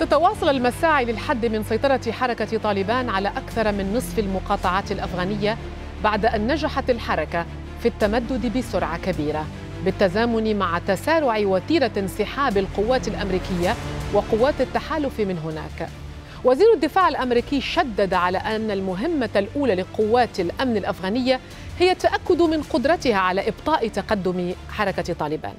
تتواصل المساعي للحد من سيطرة حركة طالبان على أكثر من نصف المقاطعات الأفغانية بعد أن نجحت الحركة في التمدد بسرعة كبيرة بالتزامن مع تسارع وتيرة انسحاب القوات الأمريكية وقوات التحالف من هناك وزير الدفاع الامريكي شدد على ان المهمه الاولى لقوات الامن الافغانيه هي التاكد من قدرتها على ابطاء تقدم حركه طالبان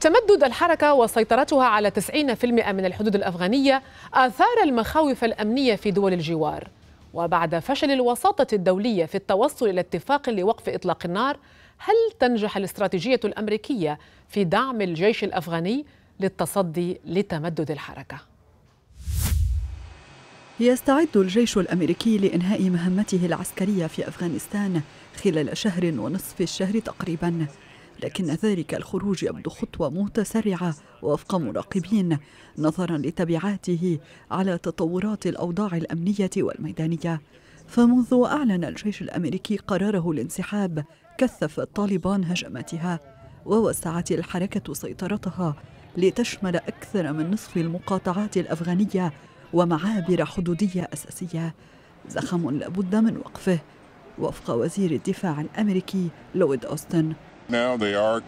تمدد الحركة وسيطرتها على 90% من الحدود الأفغانية أثار المخاوف الأمنية في دول الجوار وبعد فشل الوساطة الدولية في التوصل إلى اتفاق لوقف إطلاق النار هل تنجح الاستراتيجية الأمريكية في دعم الجيش الأفغاني للتصدي لتمدد الحركة؟ يستعد الجيش الأمريكي لإنهاء مهمته العسكرية في أفغانستان خلال شهر ونصف الشهر تقريباً لكن ذلك الخروج يبدو خطوة متسرعة وفق مراقبين نظرا لتبعاته على تطورات الأوضاع الأمنية والميدانية فمنذ أعلن الجيش الأمريكي قراره الانسحاب كثفت طالبان هجماتها ووسعت الحركة سيطرتها لتشمل أكثر من نصف المقاطعات الأفغانية ومعابر حدودية أساسية زخم لابد من وقفه وفق وزير الدفاع الأمريكي لويد أوستن now. They are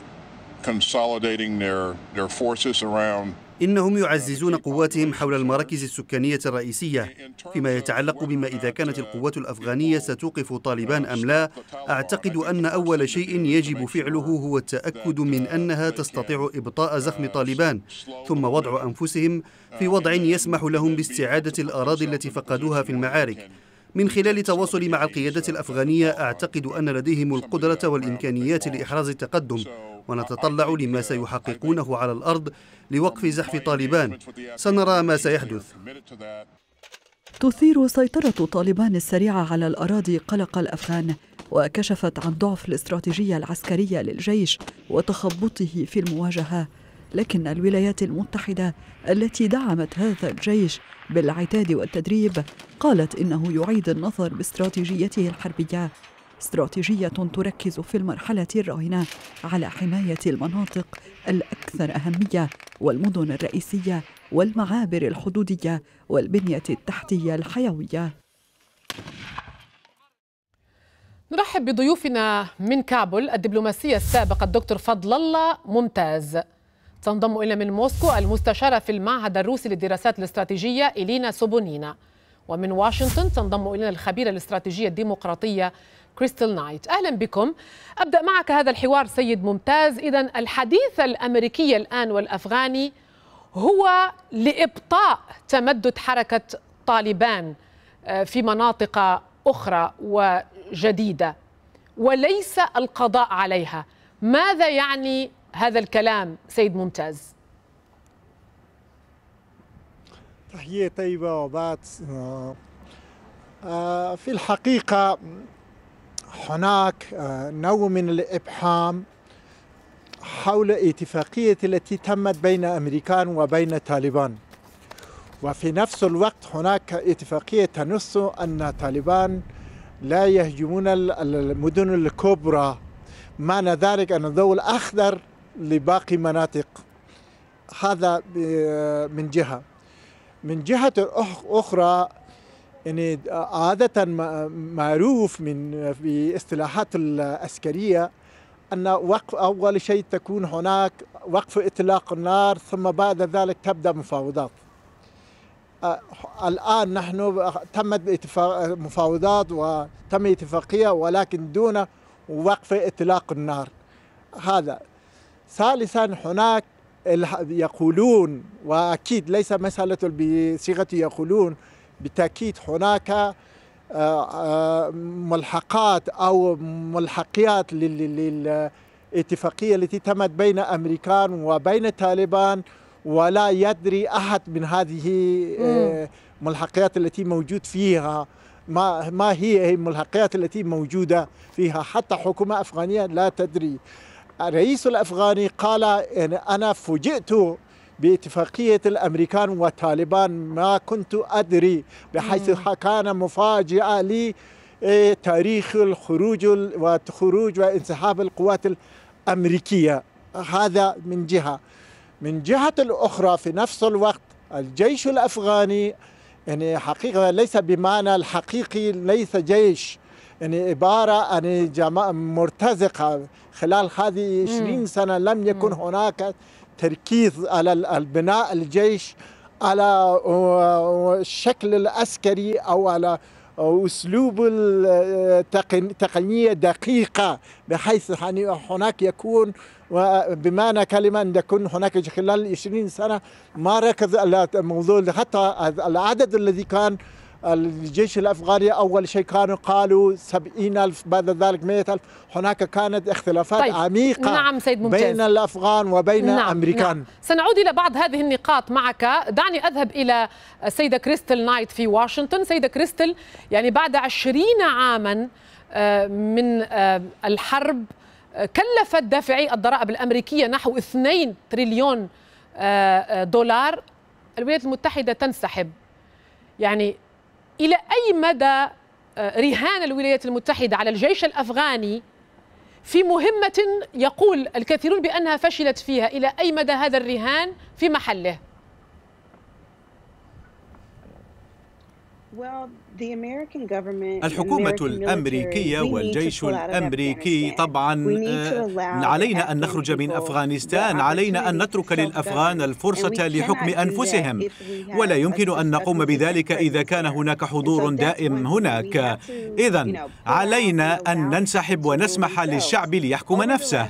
consolidating their, their forces around إنهم uh, يعززون قواتهم حول المراكز السكانية الرئيسية فيما يتعلق بما إذا كانت القوات الأفغانية ستوقف uh, طالبان أم لا أعتقد أن أول شيء يجب فعله هو التأكد من uh, أنها تستطيع إبطاء زخم طالبان ثم وضع أنفسهم في وضع يسمح لهم باستعادة الأراضي التي فقدوها في المعارك من خلال تواصلي مع القيادة الأفغانية أعتقد أن لديهم القدرة والإمكانيات لإحراز التقدم ونتطلع لما سيحققونه على الأرض لوقف زحف طالبان سنرى ما سيحدث تثير سيطرة طالبان السريعة على الأراضي قلق الأفغان وكشفت عن ضعف الاستراتيجية العسكرية للجيش وتخبطه في المواجهة لكن الولايات المتحدة التي دعمت هذا الجيش بالعتاد والتدريب قالت إنه يعيد النظر باستراتيجيته الحربية استراتيجية تركز في المرحلة الراهنة على حماية المناطق الأكثر أهمية والمدن الرئيسية والمعابر الحدودية والبنية التحتية الحيوية نرحب بضيوفنا من كابل الدبلوماسية السابقة الدكتور فضل الله ممتاز تنضم إلى من موسكو المستشارة في المعهد الروسي للدراسات الاستراتيجية إلينا سوبونينا ومن واشنطن تنضم إلينا الخبيرة الاستراتيجية الديمقراطية كريستال نايت أهلا بكم أبدأ معك هذا الحوار سيد ممتاز إذا الحديث الأمريكي الآن والأفغاني هو لإبطاء تمدد حركة طالبان آه، في مناطق أخرى وجديدة وليس القضاء عليها ماذا يعني هذا الكلام سيد ممتاز تحية طيبة وبات آه، آه، في الحقيقة هناك آه، نوع من الإبحام حول اتفاقية التي تمت بين أمريكان وبين طالبان وفي نفس الوقت هناك اتفاقية تنص أن طالبان لا يهجمون المدن الكبرى معنى ذلك أن الضوء الأخضر لباقي مناطق هذا من جهة من جهة أخرى يعني آه، عادة معروف من في اصطلاحات العسكرية أن وقف أول شيء تكون هناك وقف إطلاق النار ثم بعد ذلك تبدأ مفاوضات آه، الآن نحن تمت مفاوضات وتم اتفاقية ولكن دون وقف إطلاق النار هذا ثالثا هناك يقولون واكيد ليس مساله بصيغه يقولون بالتاكيد هناك آه، آه، ملحقات او ملحقيات للاتفاقيه التي تمت بين امريكان وبين طالبان ولا يدري احد من هذه الملحقيات آه، التي موجود فيها ما ما هي الملحقيات التي موجوده فيها حتى حكومه افغانيه لا تدري الرئيس الأفغاني قال إن أنا فوجئت باتفاقية الأمريكان والطالبان ما كنت أدري بحيث كان مفاجئة لي إيه، تاريخ الخروج وخروج وانسحاب القوات الأمريكية هذا من جهة من جهة الأخرى في نفس الوقت الجيش الأفغاني يعني حقيقة ليس بمعنى الحقيقي ليس جيش يعني عبارة عن مرتزقة خلال هذه 20 سنة لم يكن هناك تركيز على بناء الجيش على الشكل العسكري أو على اسلوب التقنية دقيقه بحيث هناك يكون بمعنى كلمه ان يكون هناك خلال 20 سنه ما ركز على موضوع حتى العدد الذي كان الجيش الأفغاني أول شيء كانوا قالوا 70 ألف بعد ذلك 100 ألف هناك كانت اختلافات طيب. عميقة نعم سيد ممتاز. بين الأفغان وبين نعم. الأمريكان نعم. سنعود إلى بعض هذه النقاط معك دعني أذهب إلى السيدة كريستل نايت في واشنطن سيدة كريستل يعني بعد 20 عاما آه، من آه، الحرب آه، كلفت دافعي الضرائب الأمريكية نحو 2 تريليون دولار الولايات المتحدة تنسحب يعني إلى أي مدى آه، رهان الولايات المتحدة على الجيش الأفغاني في مهمة يقول الكثيرون بأنها فشلت فيها إلى أي مدى هذا الرهان في محله؟ Well, الحكومة الأمريكية والجيش الأمريكي طبعا آه، علينا أن نخرج من أفغانستان علينا أن نترك للأفغان الفرصة لحكم أنفسهم ولا يمكن أن نقوم بذلك إذا كان هناك حضور دائم هناك إذا علينا أن ننسحب ونسمح للشعب ليحكم نفسه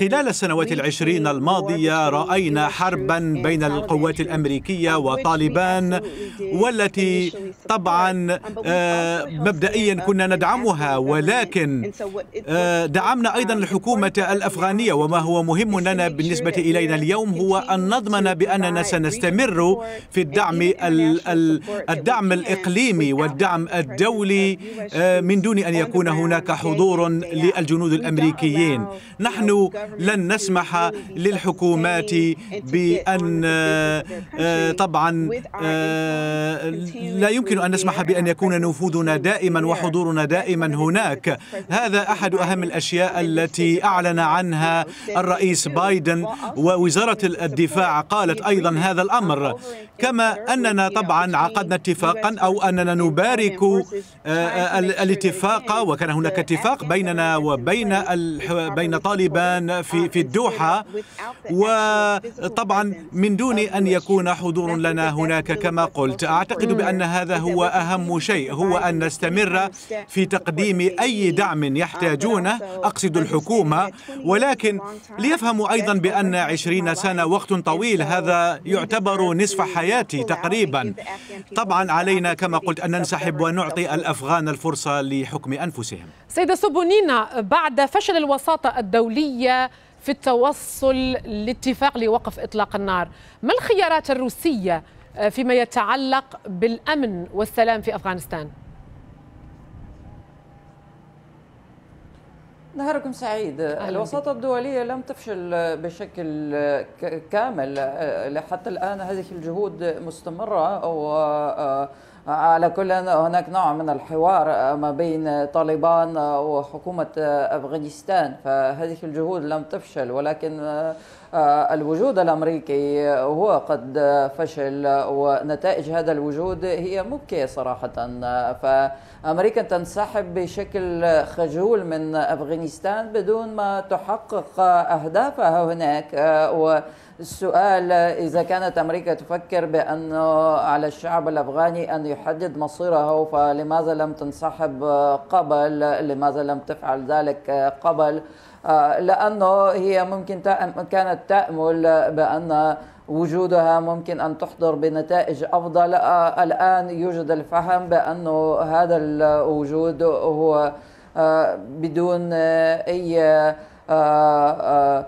خلال السنوات العشرين الماضية رأينا حربا بين القوات الأمريكية وطالبان والتي طبعا آه، مبدئيا كنا ندعمها ولكن آه، دعمنا أيضا الحكومة الأفغانية وما هو مهم لنا بالنسبة إلينا اليوم هو أن نضمن بأننا سنستمر في الدعم الدعم الإقليمي والدعم الدولي آه، من دون أن يكون هناك حضور للجنود الأمريكيين نحن لن نسمح للحكومات بأن آه، طبعا آه، لا يمكن أن نسمح بأن يكون نفوذنا دائما وحضورنا دائما هناك هذا أحد أهم الأشياء التي أعلن عنها الرئيس بايدن ووزارة الدفاع قالت أيضا هذا الأمر كما أننا طبعا عقدنا اتفاقا أو أننا نبارك آه، الاتفاق وكان هناك اتفاق بيننا وبين بين طالبان الآن في في uh, الدوحة وطبعا من دون أن يكون حضور لنا هناك كما قلت أعتقد بأن هذا هو أهم شيء هو أن نستمر في تقديم أي دعم يحتاجونه أقصد الحكومة ولكن ليفهموا أيضا بأن عشرين سنة وقت طويل هذا يعتبر نصف حياتي تقريبا طبعا علينا كما قلت أن ننسحب ونعطي الأفغان الفرصة لحكم أنفسهم سيدة سبونينا بعد فشل الوساطة الدولية في التوصل لاتفاق لوقف إطلاق النار ما الخيارات الروسية آه، فيما يتعلق بالأمن والسلام في أفغانستان؟ نهاركم سعيد الوساطة الدولية لم تفشل بشكل كامل آه، حتى الآن هذه الجهود مستمرة و آه، على كل هناك نوع من الحوار ما بين طالبان وحكومة أفغانستان فهذه الجهود لم تفشل ولكن آه، الوجود الأمريكي هو قد فشل ونتائج هذا الوجود هي مبكية صراحة فأمريكا تنسحب بشكل خجول من أفغانستان بدون ما تحقق أهدافها هناك آه، والسؤال إذا كانت أمريكا تفكر بأنه على الشعب الأفغاني أن يحدد مصيره فلماذا لم تنسحب قبل لماذا لم تفعل ذلك قبل آه، لأنه هي ممكن كانت تأمل بأن وجودها ممكن أن تحضر بنتائج أفضل آه، الآن يوجد الفهم بأن هذا الوجود هو آه، بدون أي آه،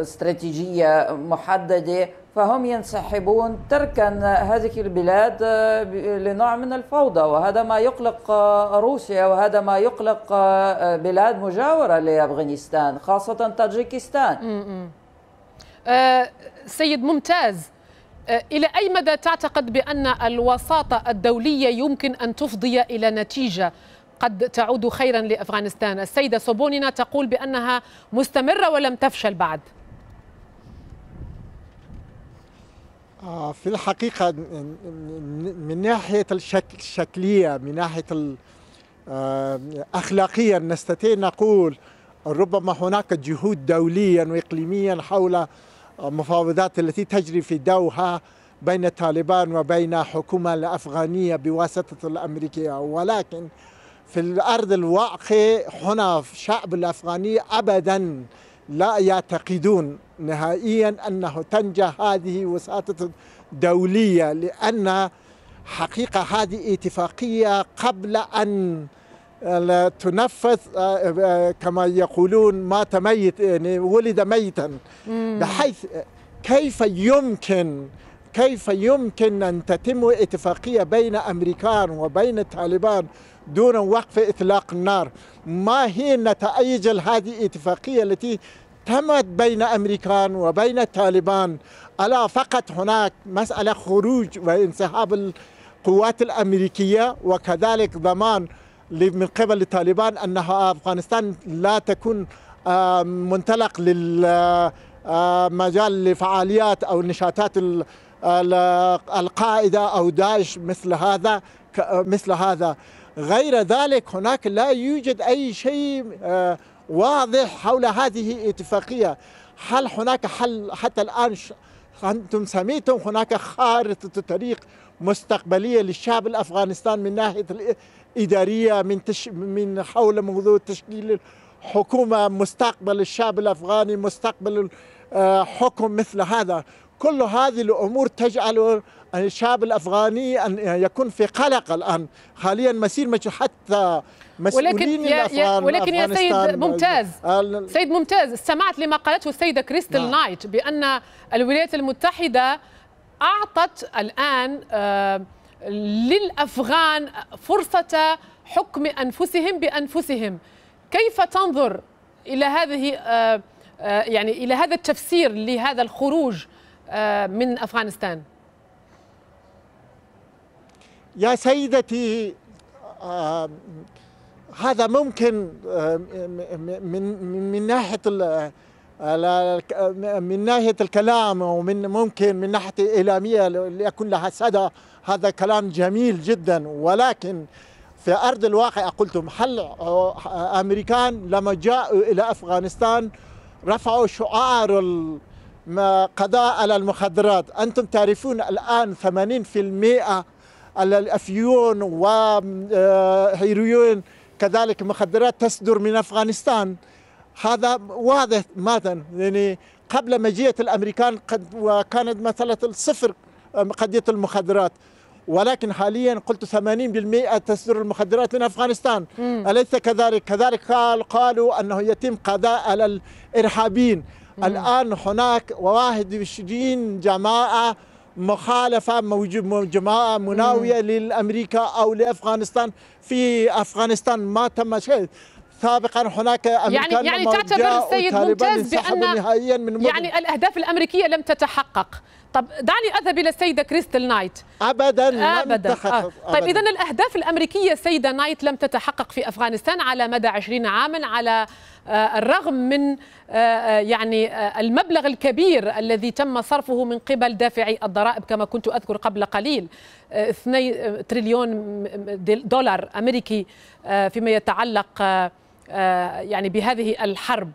استراتيجية محددة فهم ينسحبون تركا هذه البلاد لنوع من الفوضى وهذا ما يقلق روسيا وهذا ما يقلق بلاد مجاورة لأفغانستان خاصة تاجيكستان سيد ممتاز آه، إلى أي مدى تعتقد بأن الوساطة الدولية يمكن أن تفضي إلى نتيجة قد تعود خيرا لأفغانستان السيدة سوبونينا تقول بأنها مستمرة ولم تفشل بعد آه، في الحقيقة من ناحية الشكلية من ناحية آه، أخلاقيا نستطيع نقول ربما هناك جهود دوليا وإقليميا حول المفاوضات التي تجري في دوها بين طالبان وبين حكومة الأفغانية بواسطة الأمريكية ولكن في الأرض الواقع هنا الشعب الأفغاني أبدا لا يعتقدون نهائيا أنه تنجح هذه وساطة دولية لأن حقيقة هذه اتفاقية قبل أن تنفذ آه، آه، كما يقولون مات ميت يعني ولد ميتا بحيث كيف يمكن كيف يمكن أن تتم اتفاقية بين أمريكان وبين طالبان دون وقف إطلاق النار ما هي نتائج هذه الاتفاقية التي تمت بين أمريكان وبين طالبان ألا فقط هناك مسألة خروج وانسحاب القوات الأمريكية وكذلك ضمان من قبل طالبان أن أفغانستان لا تكون آه، منطلق للمجال آه، آه، لفعاليات أو نشاطات القاعدة أو داعش مثل هذا مثل هذا غير ذلك هناك لا يوجد أي شيء واضح حول هذه الاتفاقية هل هناك حل حتى الآن أنتم سميتم هناك خارطة طريق مستقبلية للشعب الأفغانستان من ناحية إدارية من تش من حول موضوع تشكيل حكومه مستقبل الشعب الأفغاني مستقبل آه، حكم مثل هذا كل هذه الأمور تجعل الشعب الأفغاني أن يكون في قلق الآن حاليا مسير حتى مسؤولين ولكن يا, يا ولكن يا سيد ممتاز سيد ممتاز استمعت لما قالته السيدة كريستال نعم. نايت بأن الولايات المتحدة أعطت الآن آه للافغان فرصه حكم انفسهم بانفسهم كيف تنظر الى هذه آه، آه، يعني الى هذا التفسير لهذا الخروج آه، من افغانستان يا سيدتي هذا ممكن من من ناحيه من ناحيه الكلام ومن ممكن من ناحيه اعلاميه ليكون لها سدى هذا كلام جميل جدا ولكن في أرض الواقع قلتم هل أمريكان لما جاءوا إلى أفغانستان رفعوا شعار القضاء على المخدرات أنتم تعرفون الآن 80% الأفيون وهيروين كذلك مخدرات تصدر من أفغانستان هذا واضح ماذا يعني قبل مجيئة الأمريكان قد وكانت مثلا الصفر قضية المخدرات ولكن حاليا قلت 80% تصدر المخدرات من افغانستان مم. اليس كذلك كذلك قال قالوا انه يتم قضاء على الارهابيين الان هناك 21 جماعه مخالفة جماعة مناوية مم. للأمريكا أو لأفغانستان في أفغانستان ما تم شيء سابقا هناك يعني يعني تعتبر السيد ممتاز بان من يعني الاهداف الامريكيه لم تتحقق طب دعني اذهب الى السيده كريستل نايت ابدا ابدا لم تحقق آه. طيب اذا الاهداف الامريكيه السيده نايت لم تتحقق في افغانستان على مدى 20 عاما على آه، الرغم من آه، آه، يعني المبلغ الكبير الذي تم صرفه من قبل دافعي الضرائب كما كنت اذكر قبل قليل 2 تريليون دولار امريكي فيما يتعلق يعني بهذه الحرب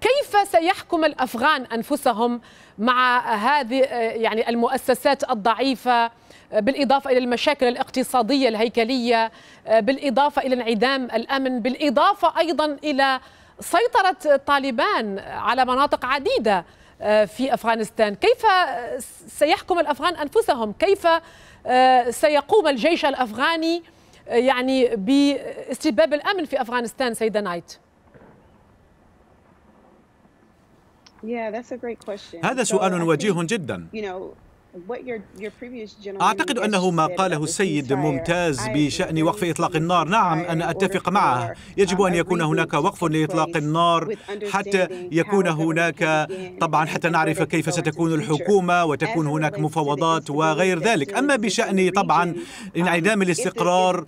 كيف سيحكم الافغان انفسهم مع هذه يعني المؤسسات الضعيفه بالاضافه الى المشاكل الاقتصاديه الهيكليه بالاضافه الى انعدام الامن بالاضافه ايضا الى سيطره طالبان على مناطق عديده آه، في افغانستان كيف سيحكم الافغان انفسهم كيف آه، سيقوم الجيش الافغاني آه، يعني باستباب الامن في افغانستان سيده نايت هذا سؤال وجيه جدا أعتقد أنه ما قاله السيد ممتاز بشأن وقف إطلاق النار نعم أنا أتفق معه يجب أن uh, يكون هناك وقف لإطلاق النار حتى يكون هناك طبعا حتى نعرف كيف ستكون الحكومة وتكون هناك مفاوضات وغير ذلك أما بشأن طبعا انعدام um, الاستقرار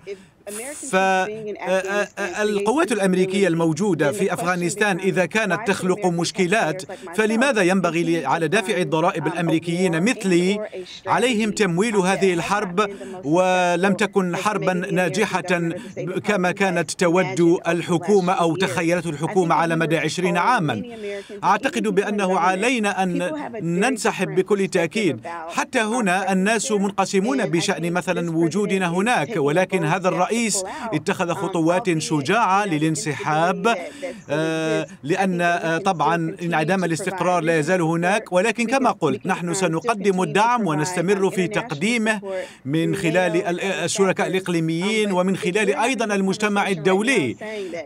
فالقوات آه، آه، آه، الأمريكية الموجودة في أفغانستان إذا كانت تخلق مشكلات فلماذا ينبغي على دافع الضرائب um, الأمريكيين مثلي عليهم تمويل هذه الحرب ولم تكن حربا ناجحة كما كانت تود الحكومة أو تخيلته الحكومة على مدى عشرين عاما أعتقد بأنه علينا أن ننسحب بكل تأكيد حتى هنا الناس منقسمون بشأن مثلا وجودنا هناك ولكن هذا الرأي الرئيس اتخذ خطوات شجاعة للانسحاب لأن طبعا انعدام الاستقرار لا يزال هناك ولكن كما قلت نحن سنقدم الدعم ونستمر في تقديمه من خلال الشركاء الإقليميين ومن خلال أيضا المجتمع الدولي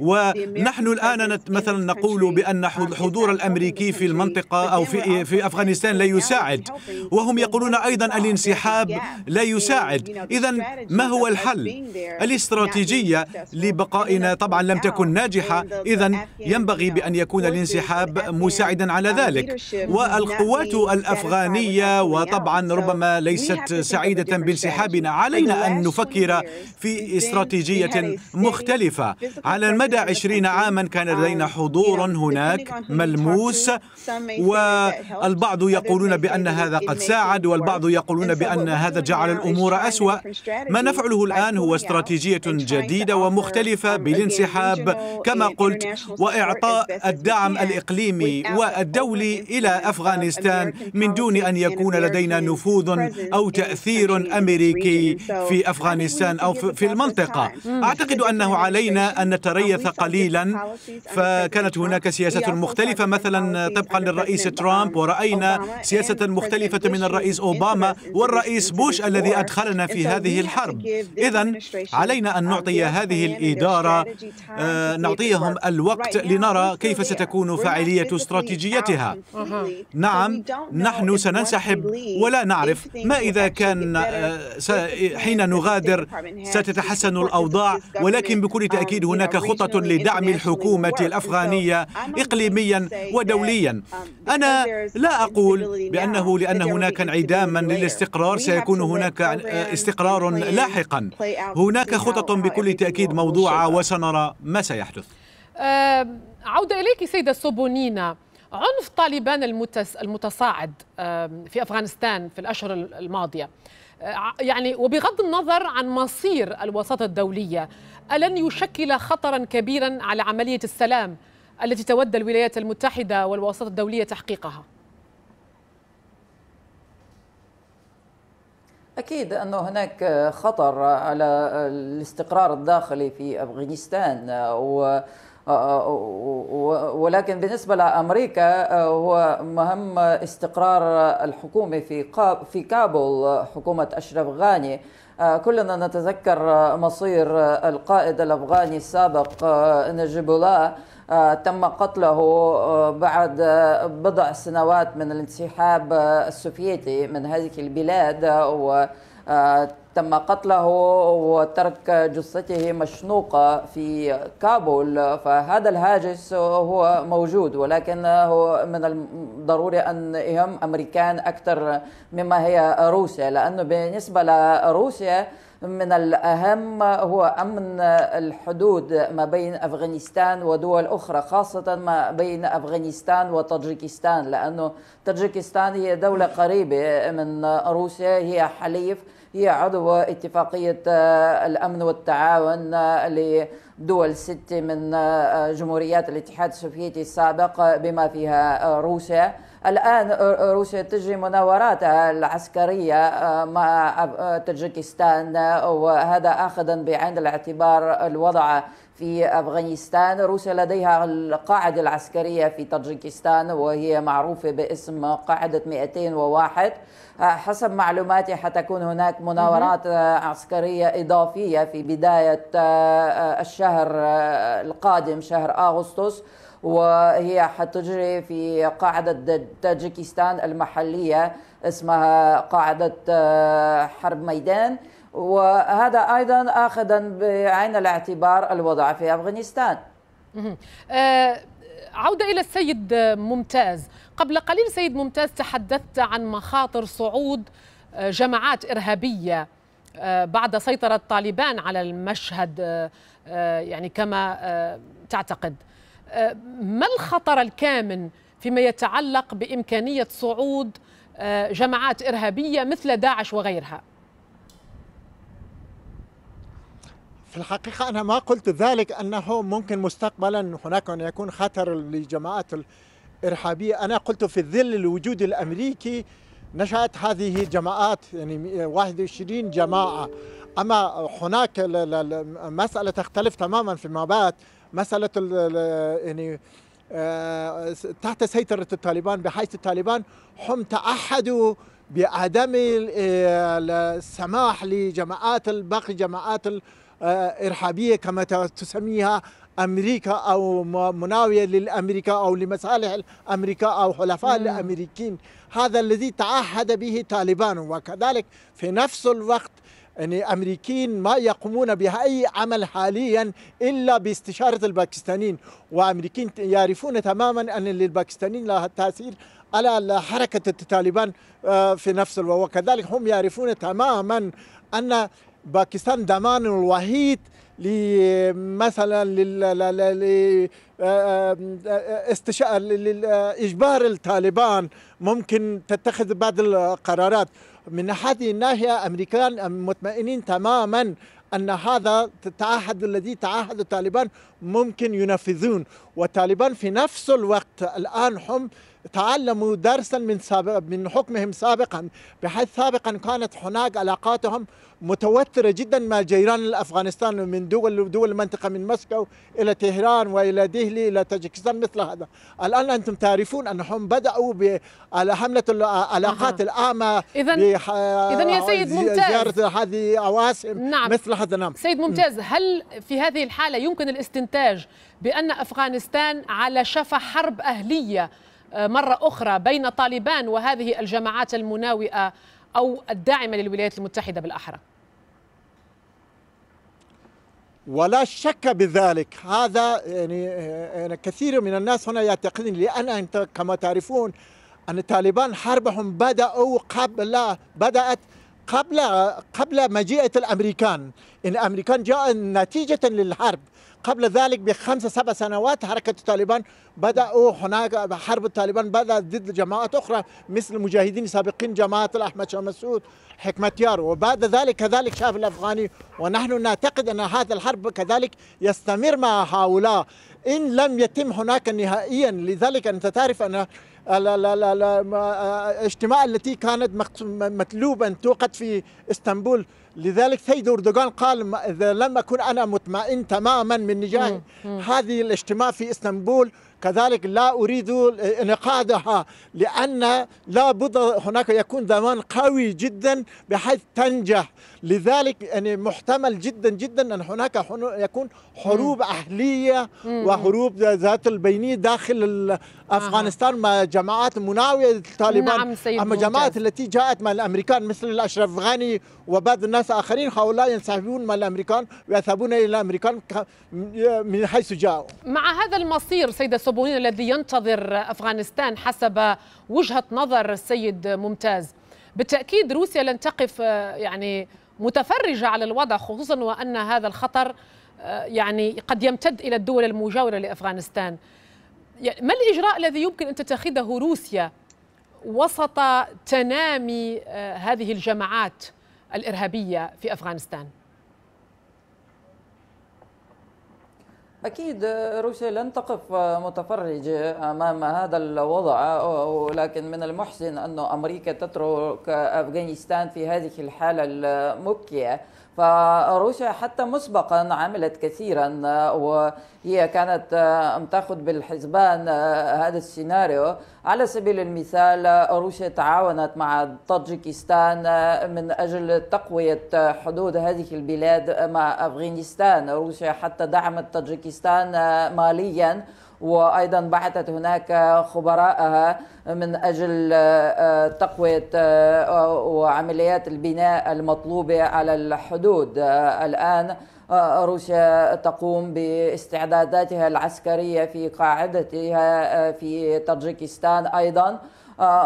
ونحن الآن مثلا نقول بأن حضور الأمريكي في المنطقة أو في, في أفغانستان لا يساعد وهم يقولون أيضا الانسحاب لا يساعد إذا ما هو الحل؟ استراتيجية لبقائنا طبعا لم تكن ناجحة إذا ينبغي بأن يكون الانسحاب مساعدا على ذلك والقوات الأفغانية وطبعا ربما ليست سعيدة بانسحابنا علينا أن نفكر في استراتيجية مختلفة على المدى عشرين عاما كان لدينا حضور هناك ملموس والبعض يقولون بأن هذا قد ساعد والبعض يقولون بأن هذا جعل الأمور أسوأ ما نفعله الآن هو استراتيجية تحدية جديدة ومختلفة بالانسحاب كما قلت وإعطاء الدعم الإقليمي والدولي إلى أفغانستان من دون أن يكون لدينا نفوذ أو تأثير أمريكي في أفغانستان أو في المنطقة أعتقد أنه علينا أن نتريث قليلا فكانت هناك سياسة مختلفة مثلا طبقا للرئيس ترامب ورأينا سياسة مختلفة من الرئيس أوباما والرئيس بوش الذي أدخلنا في هذه الحرب إذا على علينا أن نعطي um, هذه الإدارة آه، نعطيهم الوقت لنرى كيف ستكون فاعلية استراتيجيتها نعم نحن سننسحب ولا نعرف ما إذا كان آه، حين نغادر ستتحسن الأوضاع ولكن بكل um, تأكيد هناك خطط لدعم الحكومة الأفغانية إقليميا ودوليا um, أنا لا أقول بأنه لأن هناك انعداما للاستقرار سيكون هناك آه، استقرار لاحقا هناك خطط بكل تأكيد موضوعة وسنرى ما سيحدث عودة إليك سيدة سوبونينا عنف طالبان المتصاعد في أفغانستان في الأشهر الماضية آه، يعني وبغض النظر عن مصير الوساطة الدولية ألن يشكل خطرا كبيرا على عملية السلام التي تود الولايات المتحدة والوساطة الدولية تحقيقها؟ أكيد أنه هناك خطر على الاستقرار الداخلي في أفغانستان و ولكن بالنسبة لأمريكا هو مهم استقرار الحكومة في في كابول حكومة أشرف غاني كلنا نتذكر مصير القائد الأفغاني السابق نجيب الله آه، تم قتله آه، بعد بضع سنوات من الانسحاب آه، السوفيتي من هذه البلاد و تم قتله وترك جثته مشنوقة في كابول فهذا الهاجس هو موجود ولكن هو من الضروري أن يهم أمريكان أكثر مما هي روسيا لأنه بالنسبة لروسيا من الأهم هو أمن الحدود ما بين أفغانستان ودول أخرى خاصة ما بين أفغانستان وطاجيكستان لأنه طاجيكستان هي دولة قريبة من روسيا هي حليف هي عضو اتفاقية آه، الأمن والتعاون آه، لدول ستة من آه، جمهوريات الاتحاد السوفيتي السابق بما فيها روسيا الآن روسيا تجري مناوراتها العسكرية آه، مع آه، تاجكستان آه، وهذا أخذا بعين الاعتبار الوضع في أفغانستان روسيا لديها القاعدة العسكرية في تاجكستان وهي معروفة باسم قاعدة 201 حسب معلوماتي حتكون هناك مناورات عسكرية إضافية في بداية الشهر القادم شهر أغسطس وهي حتجري في قاعدة تاجيكستان المحلية اسمها قاعدة آه، حرب ميدان وهذا أيضا آخذا بعين الاعتبار الوضع في أفغانستان آه، عودة إلى السيد ممتاز قبل قليل سيد ممتاز تحدثت عن مخاطر صعود آه، جماعات إرهابية بعد سيطرة طالبان على المشهد يعني كما تعتقد ما الخطر الكامن فيما يتعلق بإمكانية صعود آه، جماعات إرهابية مثل داعش وغيرها في الحقيقة أنا ما قلت ذلك أنه ممكن مستقبلا هناك أن يكون خطر لجماعات الإرهابية أنا قلت في ظل الوجود الأمريكي نشأت هذه الجماعات يعني 21 جماعة أما هناك مسألة تختلف تماما فيما بعد مساله يعني آه، تحت سيطرة الطالبان بحيث الطالبان هم تأحدوا بعدم السماح لجماعات الباقي جماعات الإرهابية آه، كما تسميها أمريكا أو مناوية للأمريكا أو لمصالح أمريكا أو حلفاء الأمريكيين هذا الذي تعهد به طالبان وكذلك في نفس الوقت يعني أمريكيين ما يقومون بأي عمل حاليا إلا باستشارة الباكستانيين وأمريكيين يعرفون تماما أن للباكستانيين لها تأثير على حركة الطالبان آه، في نفس الوقت وكذلك هم يعرفون تماما أن باكستان ضمان الوحيد مثلا لاجبار استشار الطالبان ممكن تتخذ بعض القرارات من هذه الناحية أمريكان مطمئنين تماما أن هذا التعهد الذي تعهد طالبان ممكن ينفذون وطالبان في نفس الوقت الآن هم تعلموا درسا من سابق من حكمهم سابقا بحيث سابقا كانت هناك علاقاتهم متوتره جدا مع جيران الافغانستان من دول دول المنطقه من مسكو الى تهران والى دهلي الى تاجكستان مثل هذا الان انتم تعرفون انهم بداوا على حمله العلاقات العامه اذا اذا يا سيد ممتاز هذه عواصم نعم. مثل هذا نعم سيد نعم. ممتاز هل في هذه الحاله يمكن الاستنتاج بان افغانستان على شفا حرب اهليه مرة أخرى بين طالبان وهذه الجماعات المناوئة أو الداعمة للولايات المتحدة بالأحرى ولا شك بذلك هذا يعني،, يعني كثير من الناس هنا يعتقدون لأن أنت كما تعرفون أن طالبان حربهم بدأوا قبل بدأت قبل قبل مجيئة الأمريكان الأمريكان جاء نتيجة للحرب قبل ذلك بخمسة سبع سنوات حركة طالبان بدأوا هناك حرب الطالبان بدأت ضد جماعات أخرى مثل المجاهدين السابقين جماعة الأحمد شاه مسعود حكمتيار وبعد ذلك كذلك شاف الأفغاني ونحن نعتقد أن هذا الحرب كذلك يستمر مع هؤلاء إن لم يتم هناك نهائيا لذلك أنت تعرف أن الاجتماع آه، التي كانت مطلوبا توقد في اسطنبول لذلك سيد اردوغان قال اذا لم اكن انا مطمئن تماما من نجاح هذه الاجتماع في اسطنبول كذلك لا أريد إنقاذها لأن لا بد هناك يكون ضمان قوي جدا بحيث تنجح لذلك يعني محتمل جدا جدا أن هناك يكون حروب مم. أهلية وحروب ذات البينية داخل أفغانستان مع جماعات مناوية للطالبان نعم سيد أما جماعات التي جاءت مع الأمريكان مثل الأشرف غاني وبعض الناس آخرين هؤلاء ينسحبون مع الأمريكان ويذهبون إلى الأمريكان من حيث جاءوا مع هذا المصير سيدة الصابونين الذي ينتظر أفغانستان حسب وجهة نظر السيد ممتاز بالتأكيد روسيا لن تقف آه، يعني متفرجة على الوضع خصوصا وأن هذا الخطر آه، يعني قد يمتد إلى الدول المجاورة لأفغانستان يعني ما الإجراء الذي يمكن أن تتخذه روسيا وسط تنامي آه، هذه الجماعات الإرهابية في أفغانستان؟ أكيد روسيا لن تقف متفرجة أمام هذا الوضع ولكن من المحسن أن أمريكا تترك أفغانستان في هذه الحالة المبكية فروسيا حتى مسبقا عملت كثيرا وهي كانت آه، تأخذ بالحسبان آه، هذا السيناريو على سبيل المثال آه، روسيا تعاونت مع طاجيكستان من أجل تقوية حدود هذه البلاد مع أفغانستان روسيا حتى دعمت طاجيكستان ماليا وايضا بعثت هناك خبراءها من اجل آه، آه، تقويه آه، وعمليات البناء المطلوبه على الحدود الان روسيا تقوم باستعداداتها العسكريه في قاعدتها في طاجكستان ايضا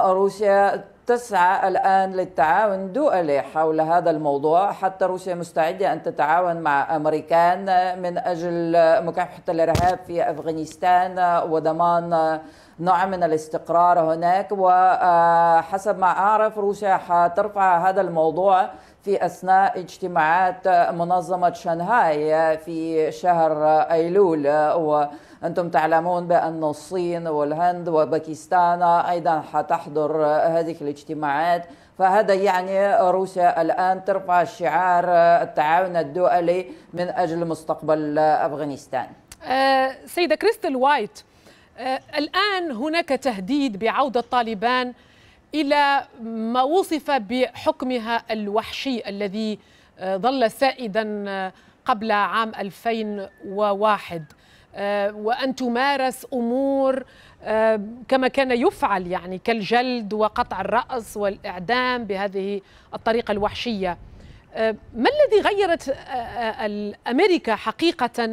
روسيا تسعى الآن للتعاون دولي حول هذا الموضوع حتى روسيا مستعدة أن تتعاون مع أمريكان من أجل مكافحة الإرهاب في أفغانستان وضمان نوع من الاستقرار هناك وحسب ما أعرف روسيا حترفع هذا الموضوع في أثناء اجتماعات منظمة شنغهاي في شهر أيلول و أنتم تعلمون بأن الصين والهند وباكستان أيضا حتحضر هذه الاجتماعات فهذا يعني روسيا الآن ترفع شعار التعاون الدولي من أجل مستقبل أفغانستان آه، سيدة كريستل وايت آه، الآن هناك تهديد بعودة طالبان إلى ما وصف بحكمها الوحشي الذي آه، ظل سائدا قبل عام 2001 آه، وأن تمارس أمور آه، كما كان يفعل يعني كالجلد وقطع الرأس والإعدام بهذه الطريقة الوحشية آه، ما الذي غيرت أمريكا حقيقة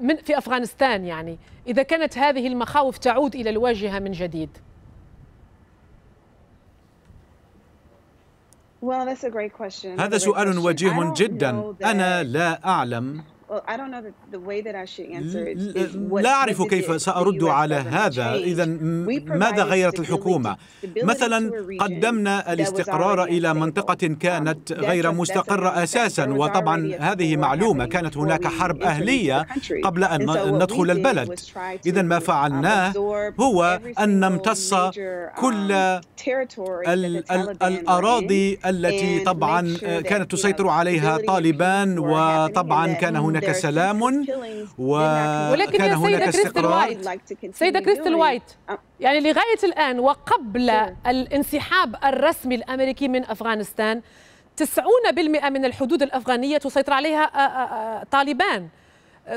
من في أفغانستان يعني إذا كانت هذه المخاوف تعود إلى الواجهة من جديد؟ هذا سؤال وجيه جدا أنا لا أعلم لا أعرف كيف سأرد على هذا إذا ماذا غيرت الحكومة مثلا قدمنا الاستقرار إلى منطقة um, كانت غير مستقرة أساسا وطبعا هذه معلومة كانت هناك حرب أهلية قبل أن ندخل البلد إذا ما um, فعلناه هو أن نمتص كل um, الأراضي التي طبعا كانت تسيطر عليها طالبان وطبعا كان هناك هناك سلام ولكن يا سيدة وايت سيدة كريستال وايت يعني لغاية الآن وقبل الانسحاب الرسمي الأمريكي من أفغانستان 90% من الحدود الأفغانية تسيطر عليها طالبان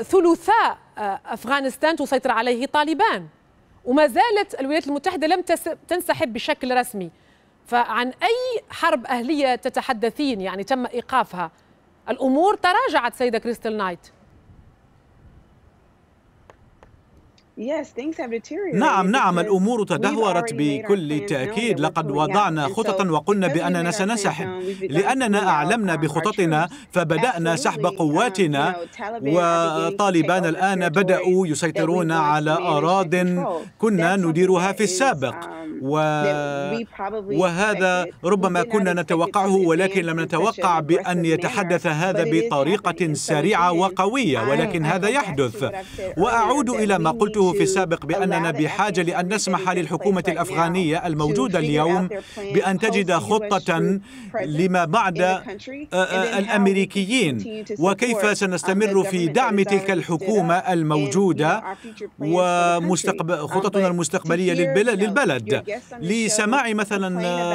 ثلثاء أفغانستان تسيطر عليه طالبان وما زالت الولايات المتحدة لم تنسحب بشكل رسمي فعن أي حرب أهلية تتحدثين يعني تم إيقافها الامور تراجعت سيده كريستال نايت نعم نعم الأمور تدهورت بكل تأكيد لقد وضعنا خططا وقلنا بأننا سنسحب لأننا أعلمنا بخططنا فبدأنا سحب um, قواتنا وطالبان الآن بدأوا يسيطرون على أراض كنا نديرها في السابق um, و... وهذا ربما كنا نتوقعه ولكن لم نتوقع بأن يتحدث هذا بطريقة سريعة وقوية ولكن هذا يحدث وأعود إلى ما قلته قلته في السابق بأننا بحاجة لأن نسمح للحكومة الأفغانية الموجودة اليوم بأن تجد خطة لما بعد آه، آه، الأمريكيين وكيف um, سنستمر في دعم تلك الحكومة الموجودة وخططنا um, المستقبلية للبلد لسماع مثلا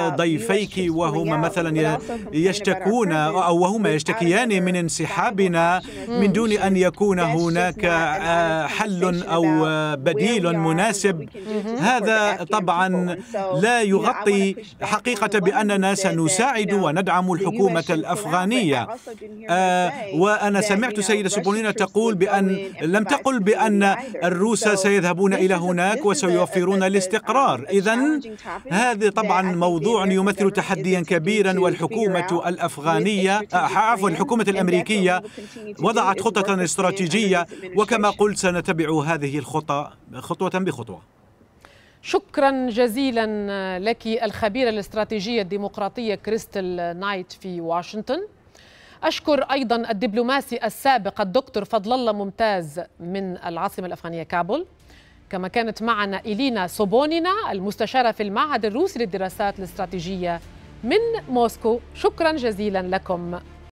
ضيفيك وهما مثلا يشتكون أو وهما يشتكيان من انسحابنا من دون أن يكون هناك حل أو بديل مناسب هذا طبعا لا يغطي حقيقة بأننا سنساعد وندعم الحكومة الأفغانية آه، وأنا سمعت سيدة سبولينا تقول بأن لم تقل بأن الروس سيذهبون إلى هناك وسيوفرون um, الاستقرار إذا هذا طبعا موضوع يمثل تحديا كبيرا والحكومة الأفغانية آه، عفوا الحكومة الأمريكية وضعت خطة استراتيجية وكما قلت سنتبع هذه الخطة خطوة خطوة بخطوة شكرا جزيلا لك الخبيرة الاستراتيجية الديمقراطية كريستل نايت في واشنطن أشكر أيضا الدبلوماسي السابق الدكتور فضل الله ممتاز من العاصمة الأفغانية كابول كما كانت معنا إلينا سوبونينا المستشارة في المعهد الروسي للدراسات الاستراتيجية من موسكو شكرا جزيلا لكم